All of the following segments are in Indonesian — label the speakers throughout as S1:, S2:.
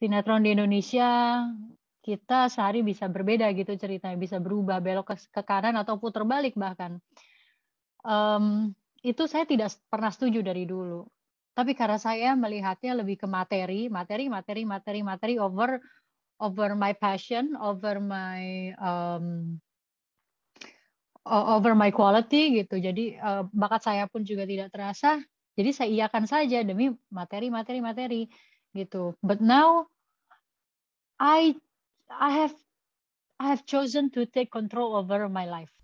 S1: sinetron di Indonesia kita sehari bisa berbeda gitu ceritanya bisa berubah belok ke, ke kanan atau putar balik bahkan um, itu saya tidak pernah setuju dari dulu tapi karena saya melihatnya lebih ke materi materi materi materi materi over over my passion over my um, over my quality gitu jadi uh, bakat saya pun juga tidak terasa jadi saya iakan saja demi materi materi materi gitu but now I I have I have chosen to take control over my life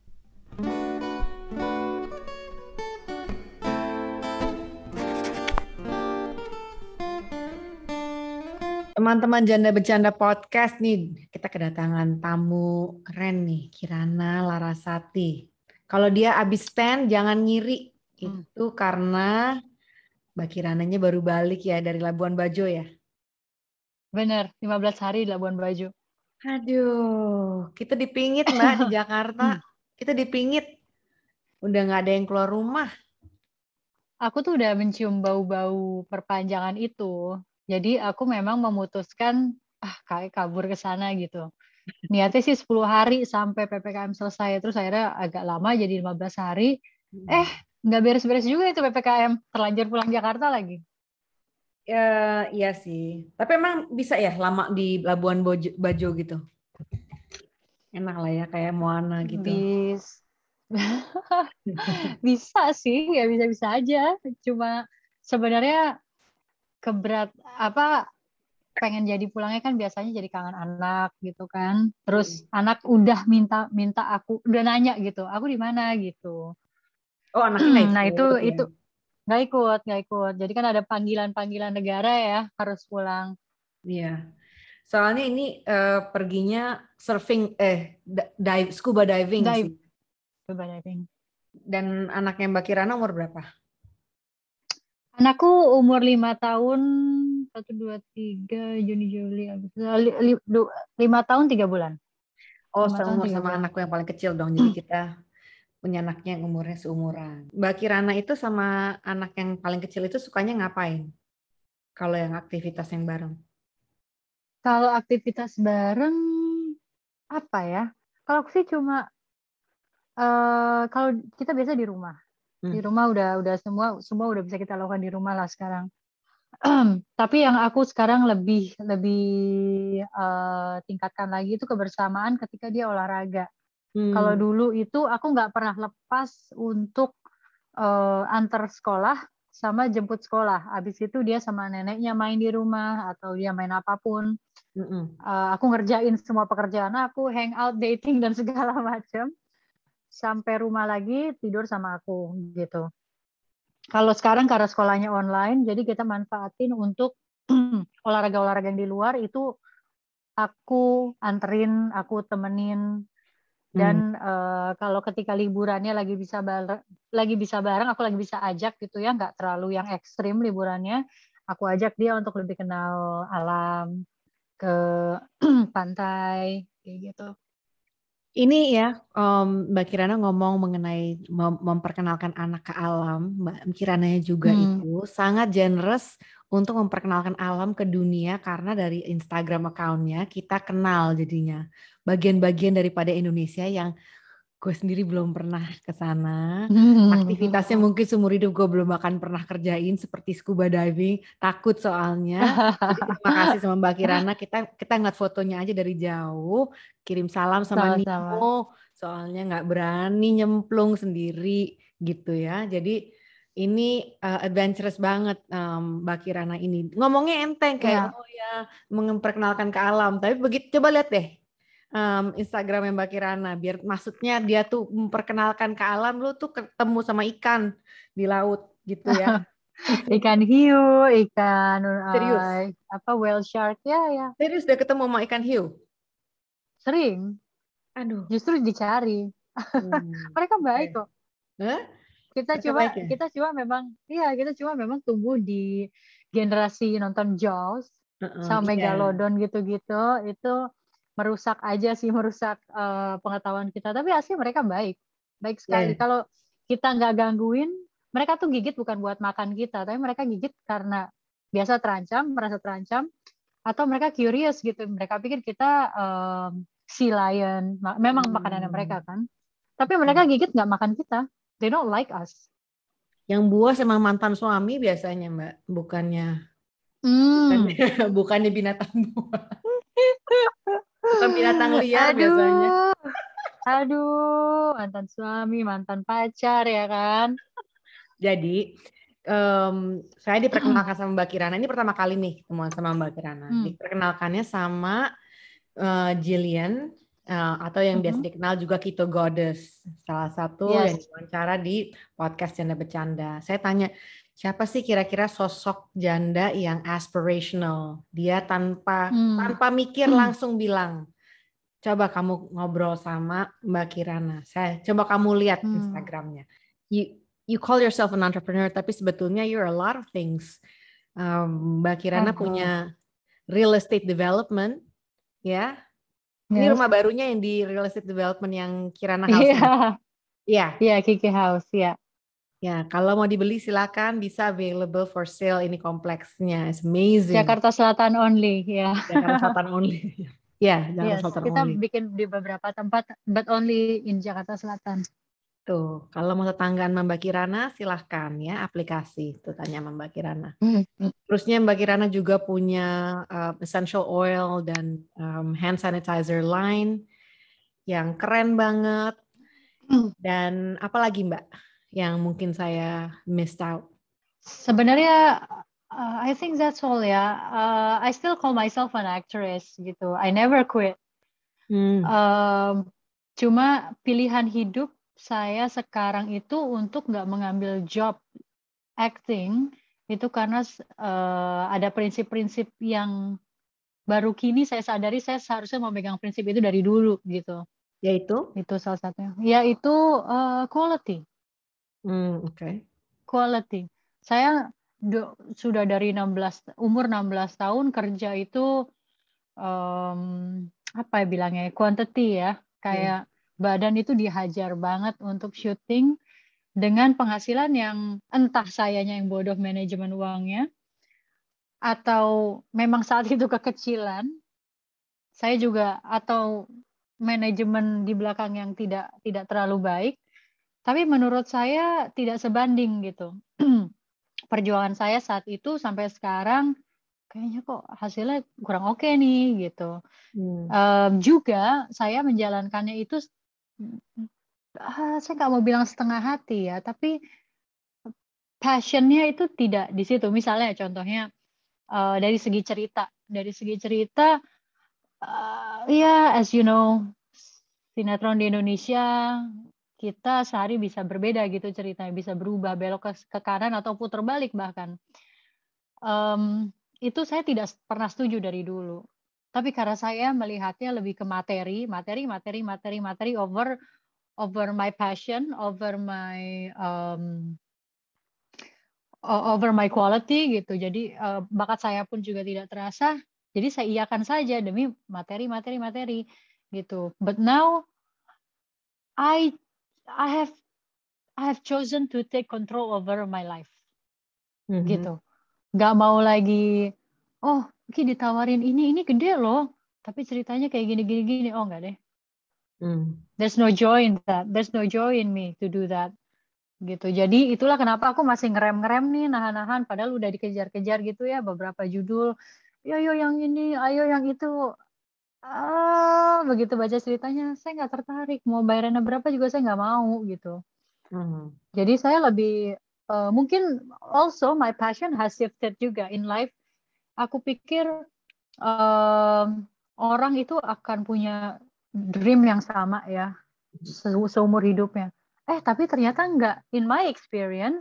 S2: teman-teman janda bercanda podcast nih kita kedatangan tamu keren nih Kirana Larasati. Kalau dia abis pen jangan ngiri hmm. itu karena Mbak Kirananya baru balik ya dari Labuan Bajo ya?
S1: Benar, 15 hari di Labuan Bajo.
S2: Aduh, kita dipingit Mbak di
S1: Jakarta. Hmm. Kita dipingit. Udah nggak ada yang keluar rumah. Aku tuh udah mencium bau-bau perpanjangan itu. Jadi aku memang memutuskan ah kayak kabur ke sana gitu. Niatnya sih 10 hari sampai PPKM selesai. Terus akhirnya agak lama jadi 15 hari. Hmm. Eh, nggak beres-beres juga itu ppkm terlanjur pulang Jakarta lagi
S2: ya iya sih tapi emang bisa ya lama di Labuan Bojo, Bajo gitu enak lah ya kayak Moana gitu Bis.
S1: bisa sih ya bisa-bisa aja cuma sebenarnya keberat apa pengen jadi pulangnya kan biasanya jadi kangen anak gitu kan terus hmm. anak udah minta minta aku udah nanya gitu aku di mana gitu
S2: Oh anaknya hmm, ikut. Nah itu ya. itu
S1: nggak ikut nggak ikut. Jadi kan ada panggilan-panggilan negara ya harus pulang.
S2: Iya. Soalnya ini uh, perginya surfing eh dive, scuba diving. Dive. Sih. Scuba diving. Dan anaknya Mbak Kirana umur berapa?
S1: Anakku umur lima tahun
S2: satu dua tiga
S1: Juni Juli Agustus
S2: eh, lima tahun tiga bulan. Oh, seumur sama anakku yang paling kecil dong. Jadi kita punya anaknya yang umurnya seumuran. Mbak Kirana itu sama anak yang paling kecil itu sukanya ngapain? Kalau yang aktivitas yang bareng?
S1: Kalau aktivitas bareng apa ya? Kalau aku sih cuma uh, kalau kita biasa di rumah. Hmm. Di rumah udah udah semua semua udah bisa kita lakukan di rumah lah sekarang tapi yang aku sekarang lebih lebih uh, tingkatkan lagi itu kebersamaan ketika dia olahraga. Hmm. Kalau dulu itu aku nggak pernah lepas untuk uh, antar sekolah sama jemput sekolah. Abis itu dia sama neneknya main di rumah atau dia main apapun. Mm Uh, aku ngerjain semua pekerjaan aku, hangout, dating dan segala macam. Sampai rumah lagi tidur sama aku gitu. Kalau sekarang karena sekolahnya online, jadi kita manfaatin untuk olahraga-olahraga yang di luar itu aku anterin, aku temenin dan hmm. uh, kalau ketika liburannya lagi bisa bareng lagi bisa bareng aku lagi bisa ajak gitu ya nggak terlalu yang ekstrim liburannya aku ajak dia untuk lebih kenal alam ke pantai kayak gitu
S2: ini ya um, Mbak Kirana ngomong mengenai mem memperkenalkan anak ke alam Mbak Kirana juga hmm. itu sangat generous untuk memperkenalkan alam ke dunia karena dari Instagram accountnya kita kenal jadinya bagian-bagian daripada Indonesia yang gue sendiri belum pernah ke sana. Hmm. Aktivitasnya mungkin seumur hidup gue belum akan pernah kerjain seperti scuba diving. Takut soalnya. Jadi terima kasih sama Mbak Kirana. Kita kita ngeliat fotonya aja dari jauh. Kirim salam sama, sama, -sama. Nino. Soalnya nggak berani nyemplung sendiri gitu ya. Jadi ini uh, adventurous banget um, Mbak Kirana ini. Ngomongnya enteng kayak ya. oh ya memperkenalkan ke alam. Tapi begitu coba lihat deh um, yang Mbak Kirana biar maksudnya dia tuh memperkenalkan ke alam lu tuh ketemu sama ikan di laut gitu ya.
S1: ikan hiu, ikan eh, serius uh,
S2: apa whale shark ya ya. Serius udah ketemu sama ikan hiu?
S1: Sering. Aduh. Justru dicari. Hmm. Mereka baik kok. Huh? Kita Mereka cuma baik, ya? kita cuma memang iya kita cuma memang tumbuh di generasi nonton Jaws uh -uh, sama iya. Megalodon gitu-gitu itu merusak aja sih merusak uh, pengetahuan kita tapi asli mereka baik baik iya, sekali yeah. kalau kita nggak gangguin mereka tuh gigit bukan buat makan kita tapi mereka gigit karena biasa terancam merasa terancam atau mereka curious gitu mereka pikir kita um, sea lion memang makanannya hmm. mereka kan tapi mereka hmm. gigit nggak makan kita they don't like us
S2: yang buas emang mantan suami biasanya mbak bukannya mm. bukannya, binatang buas
S1: bukan binatang liar aduh, biasanya
S2: aduh mantan suami mantan pacar ya kan jadi um, saya diperkenalkan sama Mbak Kirana ini pertama kali nih ketemuan sama Mbak Kirana hmm. diperkenalkannya sama uh, Jillian uh, atau yang biasa hmm. dikenal juga Kito Goddess salah satu yes. yang diwawancara di podcast Janda Bercanda saya tanya siapa sih kira-kira sosok janda yang aspirational? Dia tanpa hmm. tanpa mikir hmm. langsung bilang, coba kamu ngobrol sama Mbak Kirana. Saya coba kamu lihat hmm. Instagramnya. You you call yourself an entrepreneur, tapi sebetulnya you're a lot of things. Um, Mbak Kirana okay. punya real estate development, ya. Yes. Ini rumah barunya yang di real estate development yang Kirana iya. Iya. Iya, House. Iya, yeah. yeah. yeah, Kiki House, ya. Yeah. Ya, kalau mau dibeli silakan bisa available for sale ini kompleksnya. It's amazing. Jakarta Selatan only, ya.
S1: Yeah. Jakarta Selatan only.
S2: ya, Jakarta Selatan kita only. Kita bikin di beberapa tempat but only
S1: in Jakarta Selatan.
S2: Tuh, kalau mau tetanggaan Mbak Kirana silahkan ya aplikasi itu tanya Mbak Kirana. Hmm. Terusnya Mbak Kirana juga punya uh, essential oil dan um, hand sanitizer line yang keren banget. Hmm. Dan apalagi Mbak? yang mungkin saya missed out?
S1: Sebenarnya uh, I think that's all ya. Uh, I still call myself an actress gitu. I never quit. Hmm. Uh, cuma pilihan hidup saya sekarang itu untuk nggak mengambil job acting itu karena uh, ada prinsip-prinsip yang baru kini saya sadari saya seharusnya memegang prinsip itu dari dulu gitu. Yaitu? Itu salah satunya. Yaitu uh, quality Hmm, oke. Okay. Quality. Saya do, sudah dari 16 umur 16 tahun kerja itu um, apa ya bilangnya quantity ya. Kayak hmm. badan itu dihajar banget untuk syuting dengan penghasilan yang entah sayanya yang bodoh manajemen uangnya atau memang saat itu kekecilan saya juga atau manajemen di belakang yang tidak tidak terlalu baik tapi menurut saya tidak sebanding gitu. Perjuangan saya saat itu sampai sekarang kayaknya kok hasilnya kurang oke okay nih gitu. Hmm. Uh, juga saya menjalankannya itu uh, saya nggak mau bilang setengah hati ya, tapi passionnya itu tidak di situ. Misalnya contohnya uh, dari segi cerita, dari segi cerita uh, ya yeah, as you know sinetron di Indonesia kita sehari bisa berbeda gitu ceritanya bisa berubah belok ke, ke kanan atau putar balik bahkan um, itu saya tidak pernah setuju dari dulu tapi karena saya melihatnya lebih ke materi materi materi materi materi over over my passion over my um, over my quality gitu jadi uh, bakat saya pun juga tidak terasa jadi saya iakan saja demi materi materi materi gitu but now I I have I have chosen to take control over my life mm-hmm. gitu Gak mau lagi oh mungkin ditawarin ini ini gede loh tapi ceritanya kayak gini gini gini oh enggak deh mm. there's no joy in that there's no joy in me to do that gitu jadi itulah kenapa aku masih ngerem ngerem nih nahan nahan padahal udah dikejar kejar gitu ya beberapa judul yo yang ini ayo yang itu ah begitu baca ceritanya saya nggak tertarik mau bayarannya berapa juga saya nggak mau gitu hmm. jadi saya lebih uh, mungkin also my passion has shifted juga in life aku pikir uh, orang itu akan punya dream yang sama ya se seumur hidupnya eh tapi ternyata nggak in my experience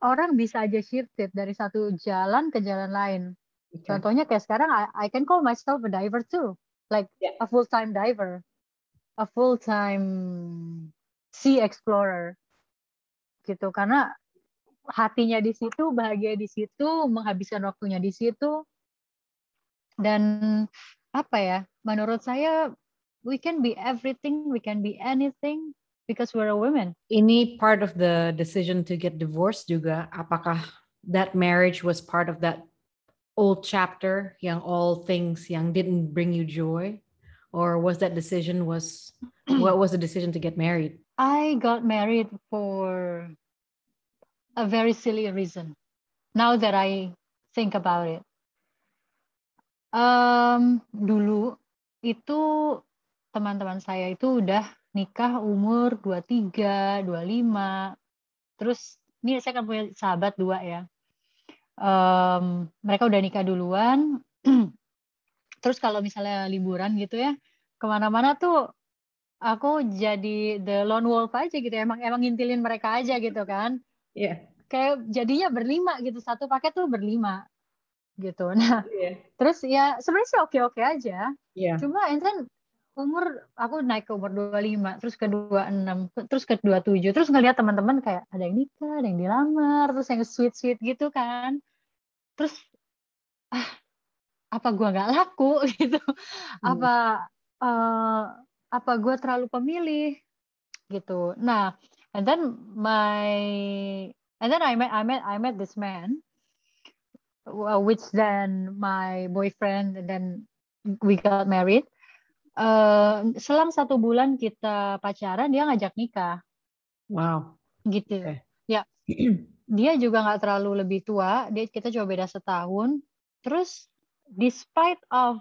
S1: orang bisa aja shifted dari satu jalan ke jalan lain Okay. Contohnya kayak sekarang I, I can call myself a diver too, like yeah. a full time diver, a full time sea explorer, gitu. Karena hatinya di situ, bahagia di situ, menghabiskan waktunya di situ, dan apa ya? Menurut saya we can be everything, we can be anything because we're a woman.
S2: Ini part of the decision to get divorced juga. Apakah that marriage was part of that old chapter yang all things yang didn't bring you joy or was that decision was what was the decision to get married
S1: i got married for a very silly reason now that i think about it um, dulu itu teman-teman saya itu udah nikah umur 23, 25. Terus ini saya kan punya sahabat dua ya um, mereka udah nikah duluan terus kalau misalnya liburan gitu ya kemana-mana tuh aku jadi the lone wolf aja gitu ya. emang emang ngintilin mereka aja gitu kan Iya. Yeah. kayak jadinya berlima gitu satu paket tuh berlima gitu nah yeah. terus ya sebenarnya sih oke oke aja yeah. cuma Enten umur aku naik ke umur 25 terus ke 26 terus ke 27 terus ngeliat teman-teman kayak ada yang nikah ada yang dilamar terus yang sweet sweet gitu kan terus ah apa gua nggak laku gitu hmm. apa uh, apa gua terlalu pemilih gitu nah and then my and then I met I met I met this man which then my boyfriend and then we got married selang satu bulan kita pacaran dia ngajak nikah. Wow. Gitu. Okay. Eh. Ya. Dia juga nggak terlalu lebih tua. Dia kita coba beda setahun. Terus despite of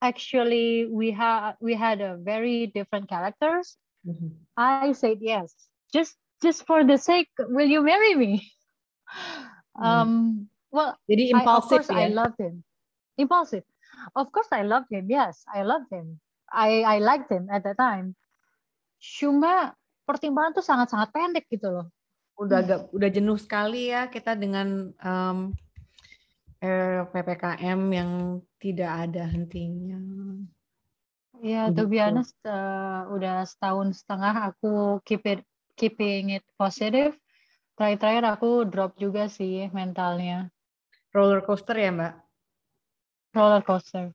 S1: actually we had we had a very different characters. Mm -hmm. I said yes. Just just for the sake, will you marry me? Mm. Um, well, Jadi impulsif, I, of I ya. loved him. impulsif Of course I love him. Yes, I love him. I I liked him at
S2: that time. Cuma pertimbangan
S1: tuh sangat-sangat pendek gitu loh. Udah hmm. agak
S2: hmm. udah jenuh sekali ya kita dengan um, eh, PPKM yang tidak ada hentinya. Ya, to be honest,
S1: uh, udah setahun setengah aku keep it, keeping it positive. Terakhir-terakhir aku drop juga sih mentalnya.
S2: Roller coaster ya, Mbak?
S1: roller coaster.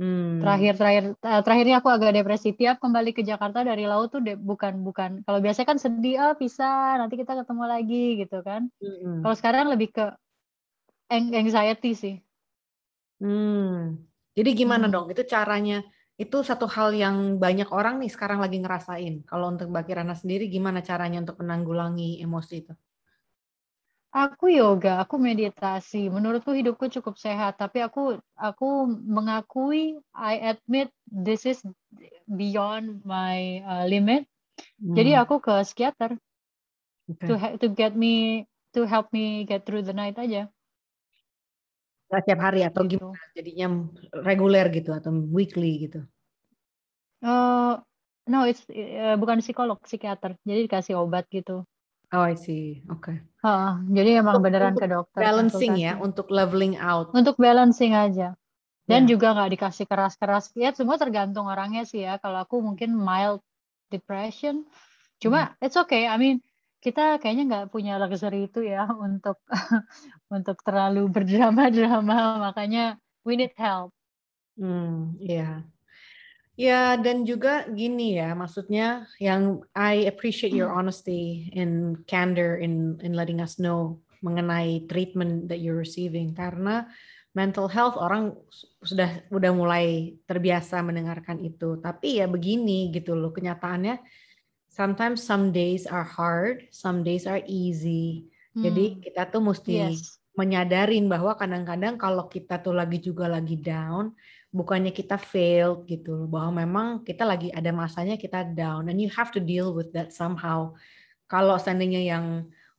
S1: Hmm. Terakhir terakhir eh, terakhirnya aku agak depresi tiap kembali ke Jakarta dari laut tuh de, bukan bukan kalau biasanya kan sedih ah oh, bisa nanti kita ketemu lagi gitu kan. Hmm. Kalau sekarang lebih ke anxiety sih.
S2: Hmm. Jadi gimana hmm. dong itu caranya? Itu satu hal yang banyak orang nih sekarang lagi ngerasain. Kalau untuk Bakirana sendiri gimana caranya untuk menanggulangi emosi itu?
S1: Aku yoga, aku meditasi. Menurutku hidupku cukup sehat, tapi aku aku mengakui, I admit this is beyond my uh, limit. Hmm. Jadi aku ke psikiater okay. to to get me to help me get through the night aja.
S2: Setiap nah, hari atau gitu. gimana? Jadinya reguler gitu atau weekly gitu?
S1: Uh, no, it's uh, bukan psikolog, psikiater. Jadi dikasih obat gitu.
S2: Oh, I see. Oke. Okay.
S1: Uh, jadi emang untuk, beneran untuk ke dokter. Balancing ya,
S2: untuk leveling out.
S1: Untuk balancing aja. Dan yeah. juga nggak dikasih keras-keras. Ya semua tergantung orangnya sih ya. Kalau aku mungkin mild depression. Cuma hmm. it's okay. I mean kita kayaknya nggak punya luxury itu ya untuk untuk terlalu berdrama-drama. Makanya we need help. Hmm, iya. Yeah.
S2: Ya, dan juga gini ya, maksudnya yang I appreciate your hmm. honesty and candor in in letting us know mengenai treatment that you're receiving karena mental health orang sudah udah mulai terbiasa mendengarkan itu. Tapi ya begini gitu loh kenyataannya sometimes some days are hard, some days are easy. Hmm. Jadi kita tuh mesti yes. menyadarin bahwa kadang-kadang kalau kita tuh lagi juga lagi down, bukannya kita fail gitu bahwa memang kita lagi ada masanya kita down and you have to deal with that somehow kalau seandainya yang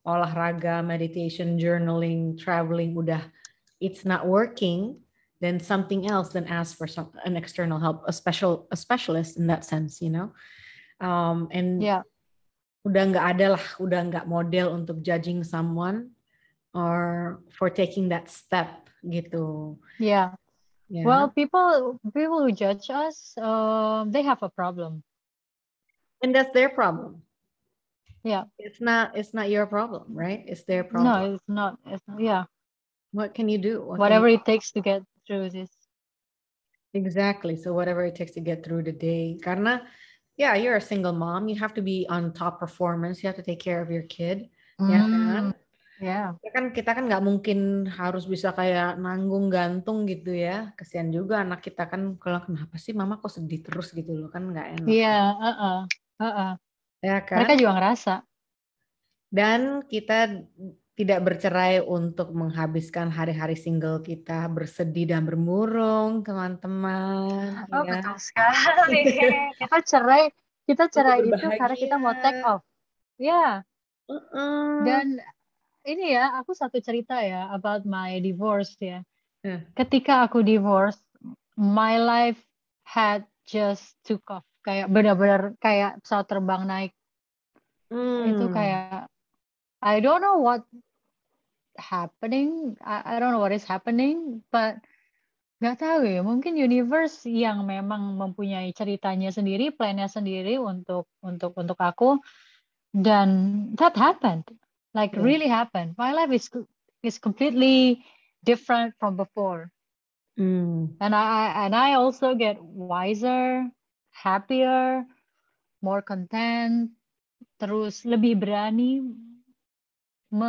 S2: olahraga meditation journaling traveling udah it's not working then something else then ask for some an external help a special a specialist in that sense you know um, and yeah. udah nggak ada lah udah nggak model untuk judging someone or for taking that step gitu. Yeah. Yeah. Well,
S1: people people who judge us, um, they have a problem, and that's their problem.
S2: Yeah, it's not it's not your problem, right? It's their problem. No, it's not. It's not yeah. What can you do? What whatever you it takes to get through this. Exactly. So whatever it takes to get through the day, karena yeah, you're a single mom. You have to be on top performance. You have to take care of your kid.
S1: Yeah. Mm.
S2: Yeah. Ya kan kita kan nggak mungkin harus bisa kayak nanggung gantung gitu ya. Kesian juga anak kita kan kalau kenapa sih mama kok sedih terus gitu loh kan nggak enak. Iya,
S1: yeah, uh-uh, uh-uh.
S2: Ya kan? Mereka juga ngerasa. Dan kita tidak bercerai untuk menghabiskan hari-hari single kita bersedih dan bermurung, teman-teman. Oh, ya. betul sekali. Iya, kita cerai,
S1: kita cerai itu karena kita mau take off. Ya. Yeah. Dan ini ya, aku satu cerita ya about my divorce ya. Yeah. Hmm. Ketika aku divorce, my life had just took off. Kayak benar-benar kayak pesawat terbang naik. Mm. Itu hmm. kayak I don't know what happening. I, I don't know what is happening, but nggak tahu ya. Mungkin universe yang memang mempunyai ceritanya sendiri, plannya sendiri untuk untuk untuk aku dan that happened like yeah. really happen. My life is is completely different from before, mm. and I and I also get wiser, happier, more content, terus lebih berani me,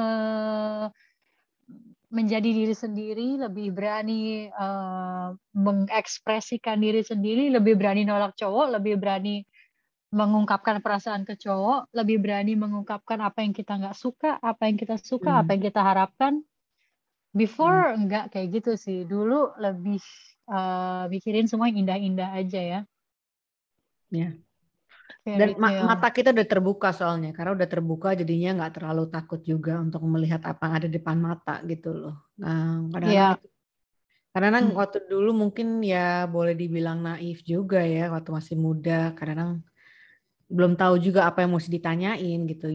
S1: menjadi diri sendiri, lebih berani uh, mengekspresikan diri sendiri, lebih berani nolak cowok, lebih berani mengungkapkan perasaan ke cowok, lebih berani mengungkapkan apa yang kita nggak suka, apa yang kita suka, mm. apa yang kita harapkan. Before mm. nggak kayak gitu sih. Dulu lebih uh, mikirin semua yang indah-indah aja ya.
S2: Ya. Yeah. Dan gitu. ma mata kita udah terbuka soalnya, karena udah terbuka jadinya nggak terlalu takut juga untuk melihat apa yang ada di depan mata gitu loh. Nah, ehm, Karena iya. hmm. waktu dulu mungkin ya boleh dibilang naif juga ya waktu masih muda. karena belum tahu juga apa yang mesti ditanyain gitu.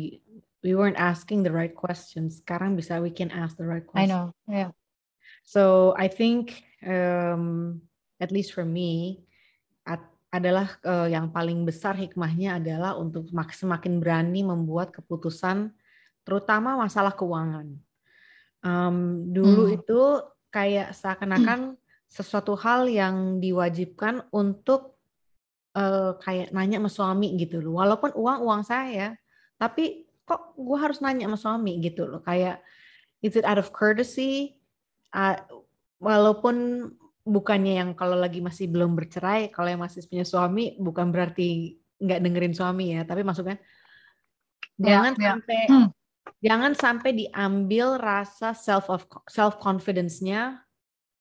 S2: We weren't asking the right questions. Sekarang bisa we can ask the right questions. I know. Yeah. So I think um, at least for me at, adalah uh, yang paling besar hikmahnya adalah untuk semakin berani membuat keputusan terutama masalah keuangan. Um, dulu mm. itu kayak seakan-akan mm. sesuatu hal yang diwajibkan untuk uh, kayak nanya sama suami gitu loh. Walaupun uang uang saya, tapi kok gue harus nanya sama suami gitu loh. Kayak is it out of courtesy? Uh, walaupun bukannya yang kalau lagi masih belum bercerai, kalau yang masih punya suami bukan berarti nggak dengerin suami ya, tapi maksudnya yeah, jangan yeah. sampai hmm. jangan sampai diambil rasa self of self confidence-nya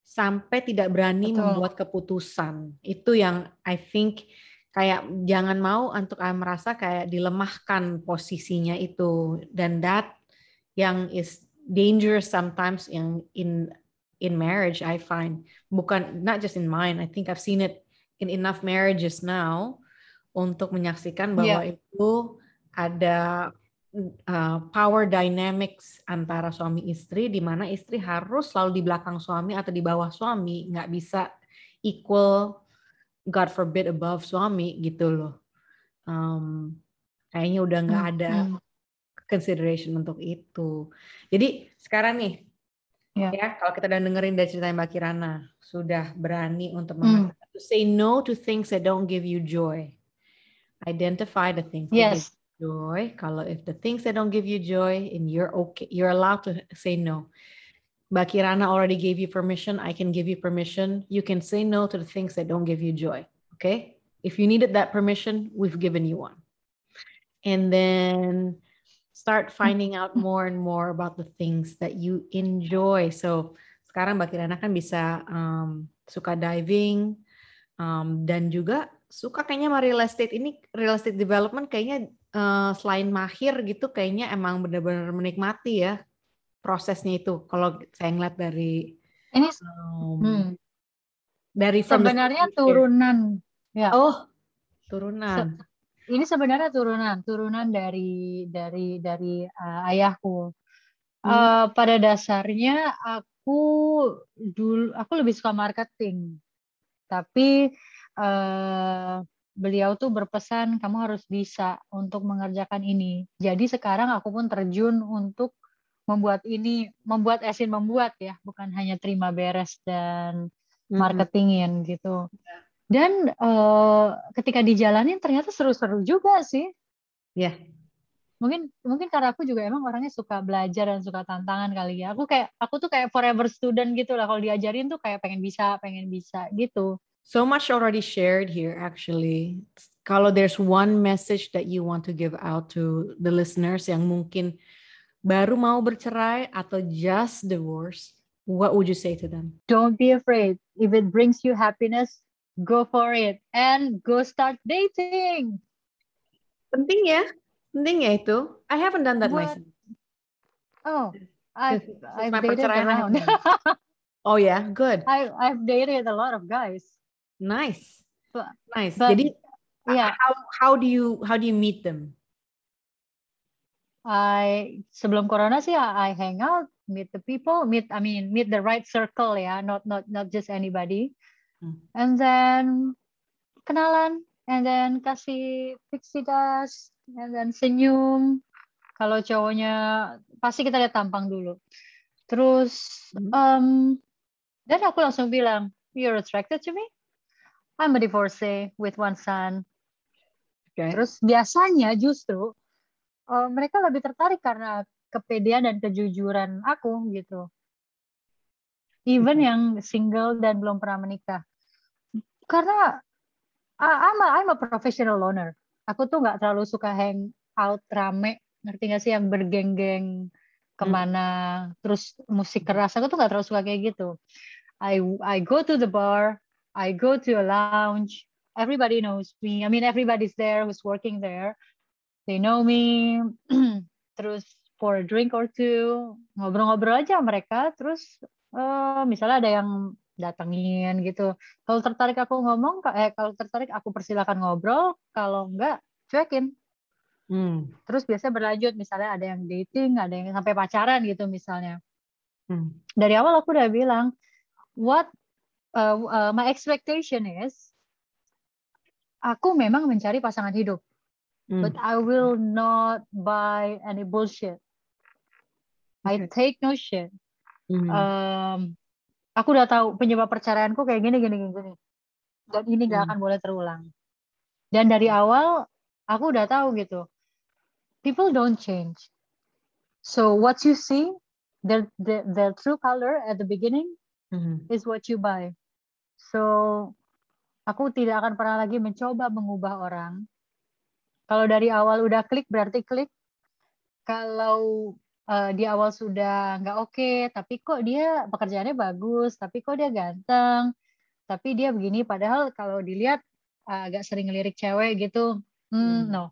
S2: sampai tidak berani Betul. membuat keputusan. Itu yang I think kayak jangan mau untuk ah, merasa kayak dilemahkan posisinya itu dan that yang is dangerous sometimes yang in in marriage I find bukan not just in mine I think I've seen it in enough marriages now untuk menyaksikan iya. bahwa yeah. itu ada uh, power dynamics antara suami istri di mana istri harus selalu di belakang suami atau di bawah suami nggak bisa equal God forbid above suami gitu loh um, kayaknya udah nggak hmm, ada hmm. consideration untuk itu jadi sekarang nih yeah. ya kalau kita udah dengerin dari cerita Mbak Kirana sudah berani untuk hmm. to say no to things that don't give you joy identify the things yes joy, kalau if the things that don't give you joy and you're okay, you're allowed to say no. Bakirana already gave you permission. I can give you permission. You can say no to the things that don't give you joy. Okay. If you needed that permission, we've given you one. And then start finding out more and more about the things that you enjoy. So sekarang Bakirana kan bisa um, suka diving um, dan juga suka kayaknya sama real estate ini real estate development kayaknya Eh, selain mahir gitu kayaknya emang benar-benar menikmati ya prosesnya itu kalau saya ngeliat dari ini um, hmm. dari sebenarnya gitu ya. turunan
S1: ya oh turunan Se ini sebenarnya turunan turunan dari dari dari uh, ayahku hmm. uh, pada dasarnya aku dulu aku lebih suka marketing tapi uh, beliau tuh berpesan kamu harus bisa untuk mengerjakan ini. Jadi sekarang aku pun terjun untuk membuat ini, membuat esin membuat ya, bukan hanya terima beres dan marketingin mm-hmm. gitu. Iya. Dan uh, ketika dijalanin ternyata seru-seru juga sih. Ya. Yeah. Mungkin mungkin karena aku juga emang orangnya suka belajar dan suka tantangan kali ya. Aku kayak aku tuh kayak forever student gitu lah kalau diajarin tuh kayak pengen bisa, pengen bisa gitu.
S2: So much already shared here, actually. Kalau there's one message that you want to give out to the listeners yang mungkin baru mau bercerai atau just divorce, what would you say to them? Don't be afraid.
S1: If it brings you happiness, go for it and go start dating.
S2: Penting ya, penting ya itu. I haven't done that myself. Oh,
S1: I've, I've dated around.
S2: oh yeah, good. I, I've
S1: dated a lot of guys. Nice. But,
S2: nice. But, Jadi yeah. how how do you how do you meet them? I sebelum corona
S1: sih I hang out, meet the people, meet I mean meet the right circle ya, yeah? not not not just anybody. Hmm. And then kenalan and then kasih pixie dust and then senyum. Kalau cowoknya pasti kita lihat tampang dulu. Terus hmm. um, dan aku langsung bilang, "You're attracted to me?" I'm a divorcee with one son. Okay. Terus biasanya justru uh, mereka lebih tertarik karena kepedean dan kejujuran aku gitu. Even mm-hmm. yang single dan belum pernah menikah. Karena uh, I'm a, I'm a professional loner. Aku tuh nggak terlalu suka hang out rame, ngerti gak sih yang bergenggeng kemana, hmm. terus musik keras. Aku tuh gak terlalu suka kayak gitu. I I go to the bar, I go to a lounge. Everybody knows me. I mean, everybody's there who's working there. They know me. terus for a drink or two, ngobrol-ngobrol aja mereka. Terus uh, misalnya ada yang datengin gitu. Kalau tertarik aku ngomong, eh kalau tertarik aku persilakan ngobrol. Kalau enggak, cuekin. Hmm. Terus biasanya berlanjut, misalnya ada yang dating, ada yang sampai pacaran gitu misalnya. Hmm. Dari awal aku udah bilang, what uh, uh, my expectation is aku memang mencari pasangan hidup. mm. But I will not buy any bullshit. Okay. I hmm. take no shit. Hmm. Um, aku udah tahu penyebab perceraianku kayak gini gini gini. Dan ini gak mm. akan boleh terulang. Dan dari awal aku udah tahu gitu. People don't change. So what you see, their their, true color at the beginning mm-hmm. is what you buy. So, aku tidak akan pernah lagi mencoba mengubah orang. Kalau dari awal udah klik, berarti klik. Kalau uh, di awal sudah nggak oke, okay, tapi kok dia pekerjaannya bagus, tapi kok dia ganteng, tapi dia begini. Padahal kalau dilihat uh, agak sering lirik cewek gitu, hmm, hmm, no,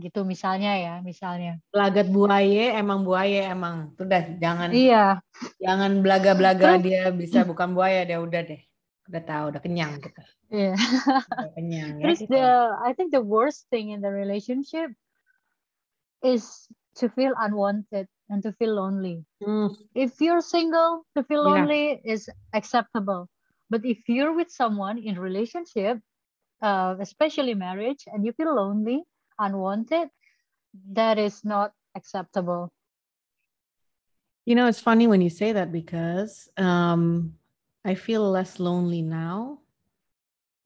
S1: gitu misalnya ya misalnya
S2: belagat buaya emang buaya emang udah jangan iya jangan belaga-belaga dia bisa bukan buaya dia udah deh udah tahu udah kenyang gitu.
S1: Iya. Yeah. kenyang ya. the I think the worst thing in the relationship is to feel unwanted and to feel lonely. Mm. If you're single, to feel lonely yeah. is acceptable. But if you're with someone in relationship, uh, especially marriage, and you feel lonely, unwanted, that is not acceptable.
S2: You know, it's funny when you say that because um, I feel less lonely now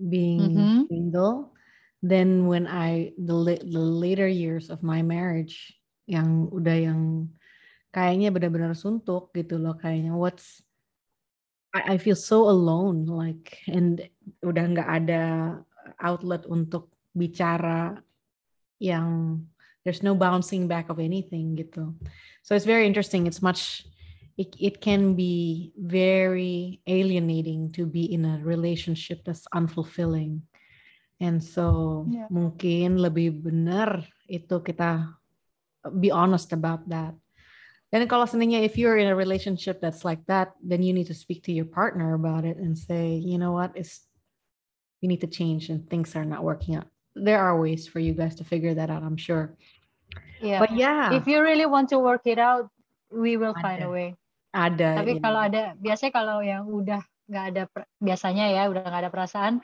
S2: being mm-hmm. single than when I the, the later years of my marriage yang udah yang kayaknya benar-benar suntuk gitu loh kayaknya what's I, I feel so alone like and udah nggak ada outlet untuk bicara yang there's no bouncing back of anything gitu. So it's very interesting. It's much it, it can be very alienating to be in a relationship that's unfulfilling. And so yeah. mungkin lebih benar itu kita be honest about that. Then, kalau seandainya if you're in a relationship that's like that, then you need to speak to your partner about it and say, you know what, it's you need to change and things are not working out. There are ways for you guys to figure that out, I'm sure.
S1: Yeah. But yeah. If you really want to work it out, we will find a way.
S2: Ada. Tapi ya. kalau ada
S1: biasanya kalau yang udah nggak ada biasanya ya udah nggak ada perasaan.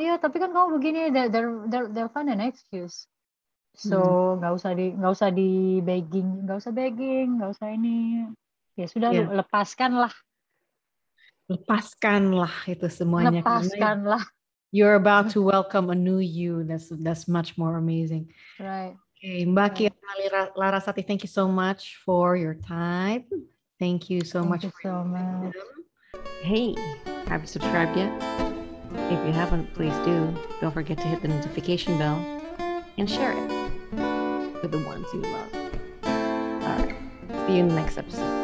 S1: Iya, tapi kan kamu begini, they're they'll, they'll find an excuse. So hmm. nggak hmm. usah di nggak usah di begging, nggak usah begging, nggak usah ini. Ya sudah yeah. lepaskanlah.
S2: Lepaskanlah itu semuanya. Lepaskanlah. You're about to welcome a new you. That's that's much more amazing. Right. Okay, Mbak Kiara Larasati, thank you so much for your time. Thank you so Thank much you for so much. Hey, haven't subscribed yet? If you haven't, please do. Don't forget to hit the notification bell and share it with the ones you love. All right. See you in the next episode.